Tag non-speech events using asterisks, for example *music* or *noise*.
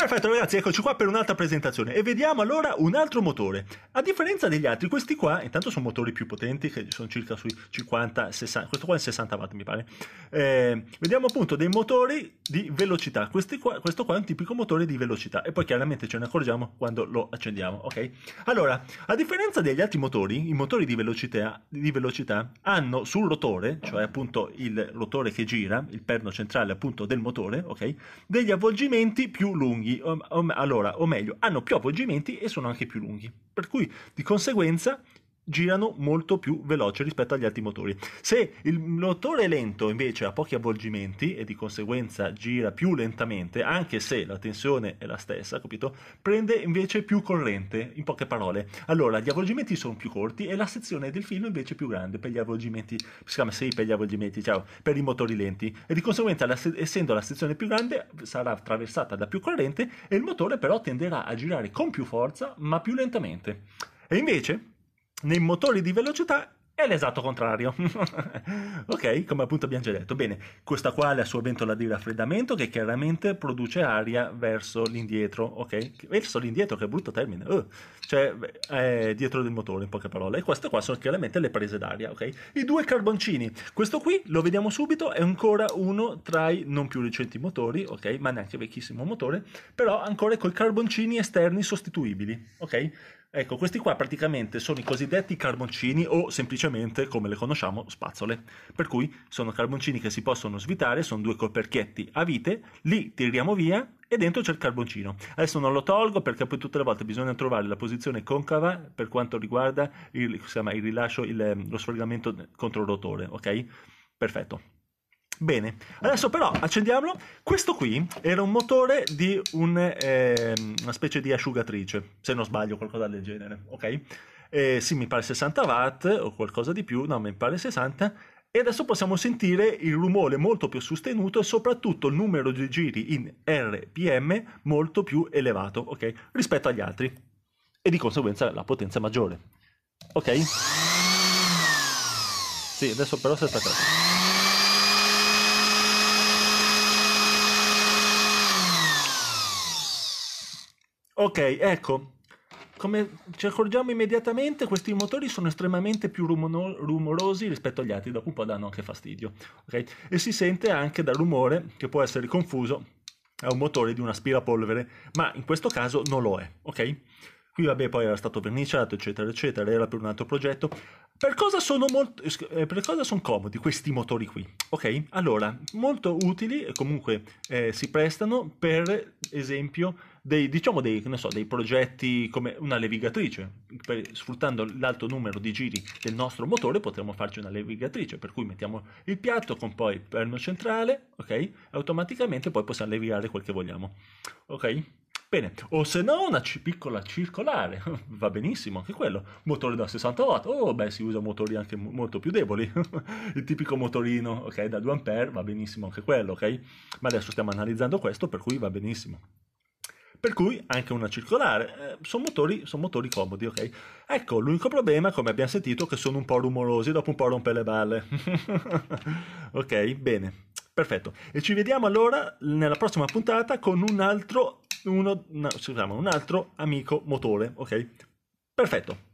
Perfetto ragazzi, eccoci qua per un'altra presentazione e vediamo allora un altro motore. A differenza degli altri, questi qua, intanto sono motori più potenti che sono circa sui 50, 60, questo qua è 60 watt mi pare. Eh, vediamo appunto dei motori di velocità, qua, questo qua è un tipico motore di velocità e poi chiaramente ce ne accorgiamo quando lo accendiamo, ok? Allora, a differenza degli altri motori, i motori di velocità, di velocità hanno sul rotore, cioè appunto il rotore che gira, il perno centrale appunto del motore, ok? Degli avvolgimenti più lunghi lunghi, o, o, allora, o meglio, hanno più avvolgimenti e sono anche più lunghi. Per cui di conseguenza girano molto più veloce rispetto agli altri motori. Se il motore lento invece ha pochi avvolgimenti e di conseguenza gira più lentamente, anche se la tensione è la stessa, capito? Prende invece più corrente, in poche parole. Allora, gli avvolgimenti sono più corti e la sezione del filo invece più grande per gli avvolgimenti, si chiama 6 per gli avvolgimenti, ciao, per i motori lenti e di conseguenza la essendo la sezione più grande sarà attraversata da più corrente e il motore però tenderà a girare con più forza ma più lentamente. E invece nei motori di velocità è l'esatto contrario. *laughs* ok, come appunto abbiamo già detto. Bene, questa qua ha la sua ventola di raffreddamento che chiaramente produce aria verso l'indietro, ok? Verso l'indietro, che brutto termine. Uh, cioè, è dietro del motore, in poche parole. E queste qua sono chiaramente le prese d'aria, ok? I due carboncini. Questo qui, lo vediamo subito, è ancora uno tra i non più recenti motori, ok? Ma neanche vecchissimo motore, però ancora con i carboncini esterni sostituibili, ok? Ecco, questi qua praticamente sono i cosiddetti carboncini o semplicemente, come le conosciamo, spazzole. Per cui sono carboncini che si possono svitare, sono due coperchietti a vite, li tiriamo via e dentro c'è il carboncino. Adesso non lo tolgo perché poi tutte le volte bisogna trovare la posizione concava per quanto riguarda il, chiama, il rilascio, il, ehm, lo sfregamento contro il rotore, ok? Perfetto. Bene, adesso però accendiamolo. Questo qui era un motore di un, eh, una specie di asciugatrice, se non sbaglio, qualcosa del genere, ok? Eh, sì, mi pare 60 watt o qualcosa di più, no, mi pare 60. E adesso possiamo sentire il rumore molto più sostenuto e soprattutto il numero di giri in RPM molto più elevato, ok? Rispetto agli altri. E di conseguenza la potenza maggiore. Ok? Sì, adesso però si è staccato. Ok, ecco, come ci accorgiamo immediatamente, questi motori sono estremamente più rumor- rumorosi rispetto agli altri, dopo un po' danno anche fastidio. Okay? E si sente anche dal rumore che può essere confuso a un motore di un aspirapolvere, ma in questo caso non lo è. Ok? Qui vabbè poi era stato verniciato eccetera eccetera, era per un altro progetto per cosa sono molto eh, eh, per cosa sono comodi questi motori qui ok allora molto utili e comunque eh, si prestano per esempio dei, diciamo dei, so, dei progetti come una levigatrice per, sfruttando l'alto numero di giri del nostro motore potremmo farci una levigatrice per cui mettiamo il piatto con poi perno centrale ok automaticamente poi possiamo levigare quel che vogliamo ok Bene, o se no una c- piccola circolare, *laughs* va benissimo anche quello, motore da 60 watt, oh beh si usa motori anche m- molto più deboli, *laughs* il tipico motorino ok, da 2 ampere va benissimo anche quello, ok? Ma adesso stiamo analizzando questo per cui va benissimo. Per cui anche una circolare, eh, sono motori, son motori comodi, ok? Ecco, l'unico problema, come abbiamo sentito, è che sono un po' rumorosi, dopo un po' rompe le balle. *laughs* ok, bene, perfetto. E ci vediamo allora nella prossima puntata con un altro uno, no, scusami, un altro amico motore, ok? Perfetto.